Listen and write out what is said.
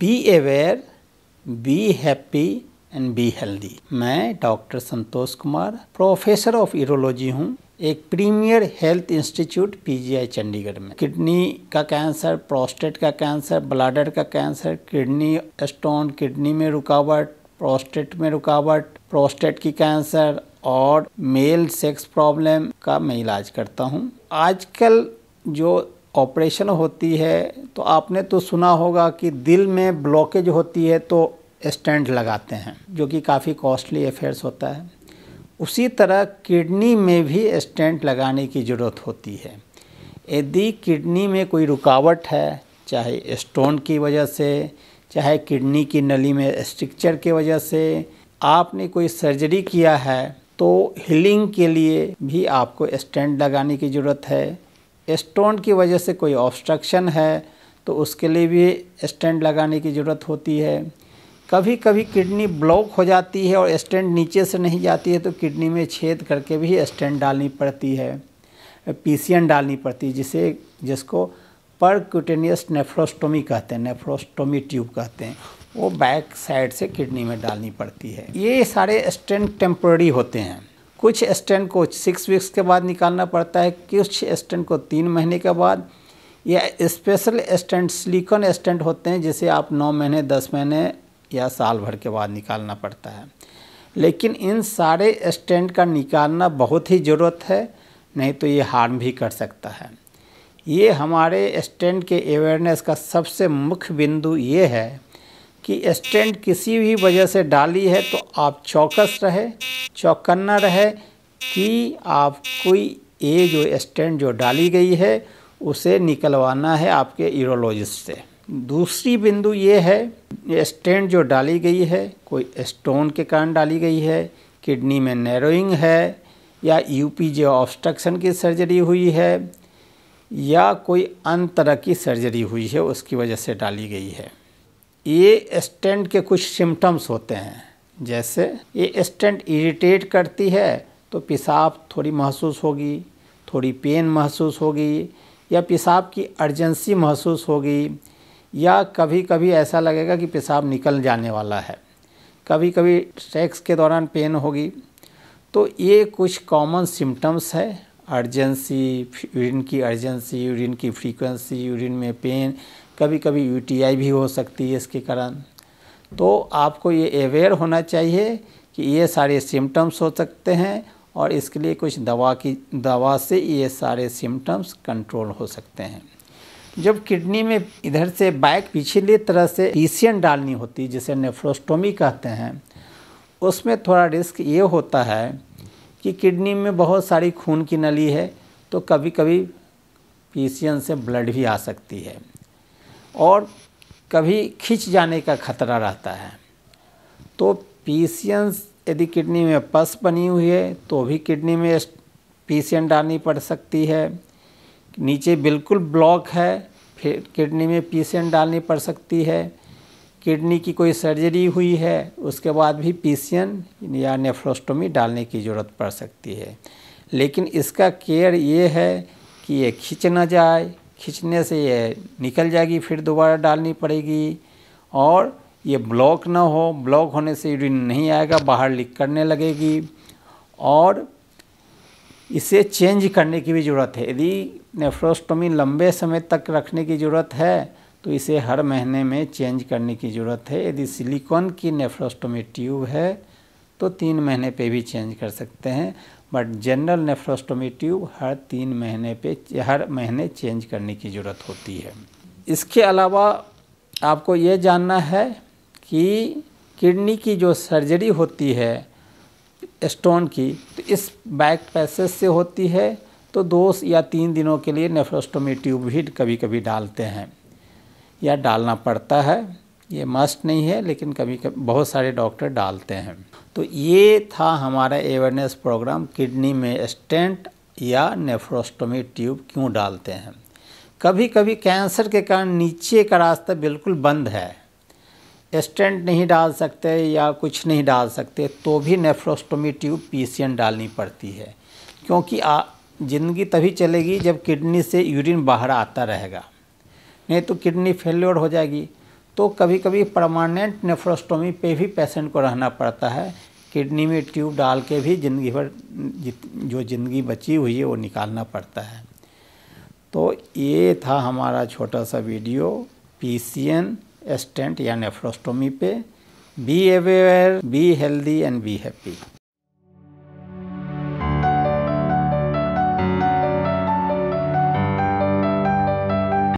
B aware be happy and be healthy मैं doctor Santosh Kumar professor of urology हूँ एक premier health institute PGI Chandigarh में kidney का cancer prostate का कैंसर ब्लाडर का कैंसर किडनी स्टोन किडनी में रुकावट प्रोस्टेट में रुकावट प्रोस्टेट की कैंसर और मेल सेक्स प्रॉब्लम का मैं इलाज करता हूँ आजकल जो ऑपरेशन होती है तो आपने तो सुना होगा कि दिल में ब्लॉकेज होती है तो स्टेंट लगाते हैं जो कि काफ़ी कॉस्टली अफेयर्स होता है उसी तरह किडनी में भी स्टेंट लगाने की ज़रूरत होती है यदि किडनी में कोई रुकावट है चाहे स्टोन की वजह से चाहे किडनी की नली में स्ट्रक्चर की वजह से आपने कोई सर्जरी किया है तो हीलिंग के लिए भी आपको स्टेंट लगाने की ज़रूरत है स्टोन की वजह से कोई ऑब्स्ट्रक्शन है तो उसके लिए भी स्टैंड लगाने की ज़रूरत होती है कभी कभी किडनी ब्लॉक हो जाती है और स्टैंड नीचे से नहीं जाती है तो किडनी में छेद करके भी स्टैंड डालनी पड़ती है पीसीएन डालनी पड़ती है जिसे जिसको परक्यूटेनियस नेफ्रोस्टोमी कहते हैं नेफ्रोस्टोमी ट्यूब कहते हैं वो बैक साइड से किडनी में डालनी पड़ती है ये सारे स्टेंट टेम्प्रेरी होते हैं कुछ स्टैंड को सिक्स वीक्स के बाद निकालना पड़ता है कुछ स्टैंड को तीन महीने के बाद या स्पेशल स्टैंड सिलिकॉन स्टैंड होते हैं जिसे आप नौ महीने दस महीने या साल भर के बाद निकालना पड़ता है लेकिन इन सारे स्टैंड का निकालना बहुत ही ज़रूरत है नहीं तो ये हार्म भी कर सकता है ये हमारे स्टैंड के अवेयरनेस का सबसे मुख्य बिंदु ये है कि स्टैंड किसी भी वजह से डाली है तो आप चौकस रहे चौकन्ना रहे कि आप कोई ये जो स्टैंड जो डाली गई है उसे निकलवाना है आपके यूरोलॉजिस्ट से दूसरी बिंदु ये है स्टैंड जो डाली गई है कोई स्टोन के कारण डाली गई है किडनी में नैरोइंग है या पी जे ऑब्स्ट्रक्शन की सर्जरी हुई है या कोई अन्य तरह की सर्जरी हुई है उसकी वजह से डाली गई है ये स्टेंट के कुछ सिम्टम्स होते हैं जैसे ये स्टेंट इरिटेट करती है तो पेशाब थोड़ी महसूस होगी थोड़ी पेन महसूस होगी या पेशाब की अर्जेंसी महसूस होगी या कभी कभी ऐसा लगेगा कि पेशाब निकल जाने वाला है कभी कभी सेक्स के दौरान पेन होगी तो ये कुछ कॉमन सिम्टम्स है अर्जेंसी यूरिन की अर्जेंसी यूरिन की फ्रीक्वेंसी यूरिन में पेन कभी कभी यूटीआई भी हो सकती है इसके कारण तो आपको ये अवेयर होना चाहिए कि ये सारे सिम्टम्स हो सकते हैं और इसके लिए कुछ दवा की दवा से ये सारे सिम्टम्स कंट्रोल हो सकते हैं जब किडनी में इधर से बाइक पिछली तरह से पीसीएन डालनी होती है जिसे नेफ्रोस्टोमी कहते हैं उसमें थोड़ा रिस्क ये होता है कि किडनी में बहुत सारी खून की नली है तो कभी कभी पीसीएन से ब्लड भी आ सकती है और कभी खिंच जाने का खतरा रहता है तो पीसीएन यदि किडनी में पस बनी हुई है तो भी किडनी में पीसीएन डालनी पड़ सकती है नीचे बिल्कुल ब्लॉक है फिर किडनी में पीसीएन डालनी पड़ सकती है किडनी की कोई सर्जरी हुई है उसके बाद भी पीसीएन या नेफ्रोस्टोमी डालने की ज़रूरत पड़ सकती है लेकिन इसका केयर ये है कि ये खींच ना जाए खींचने से ये निकल जाएगी फिर दोबारा डालनी पड़ेगी और ये ब्लॉक ना हो ब्लॉक होने से यूरिन नहीं आएगा बाहर लीक करने लगेगी और इसे चेंज करने की भी ज़रूरत है यदि नेफ्रोस्टोमी लंबे समय तक रखने की ज़रूरत है तो इसे हर महीने में चेंज करने की ज़रूरत है यदि सिलिकॉन की नेफ्रोस्टोमी ट्यूब है तो तीन महीने पे भी चेंज कर सकते हैं बट जनरल नेफ्रोस्टोमी ट्यूब हर तीन महीने पे हर महीने चेंज करने की ज़रूरत होती है इसके अलावा आपको ये जानना है कि किडनी की जो सर्जरी होती है स्टोन की तो इस बैक पैसेज से होती है तो दो या तीन दिनों के लिए नेफ्रोस्टोमी ट्यूब भी कभी कभी डालते हैं या डालना पड़ता है ये मस्ट नहीं है लेकिन कभी कभी बहुत सारे डॉक्टर डालते हैं तो ये था हमारा अवेयरनेस प्रोग्राम किडनी में स्टेंट या नेफ्रोस्टोमी ट्यूब क्यों डालते हैं कभी कभी कैंसर के कारण नीचे का रास्ता बिल्कुल बंद है स्टेंट नहीं डाल सकते या कुछ नहीं डाल सकते तो भी नेफ्रोस्टोमी ट्यूब पी डालनी पड़ती है क्योंकि ज़िंदगी तभी चलेगी जब किडनी से यूरिन बाहर आता रहेगा नहीं तो किडनी फेल्योर हो जाएगी तो कभी कभी परमानेंट नेफ्रोस्टोमी पे भी पेशेंट को रहना पड़ता है किडनी में ट्यूब डाल के भी ज़िंदगी भर जो ज़िंदगी बची हुई है वो निकालना पड़ता है तो ये था हमारा छोटा सा video P C N stent या नेफ्रोस्टोमी पे be aware be healthy and be happy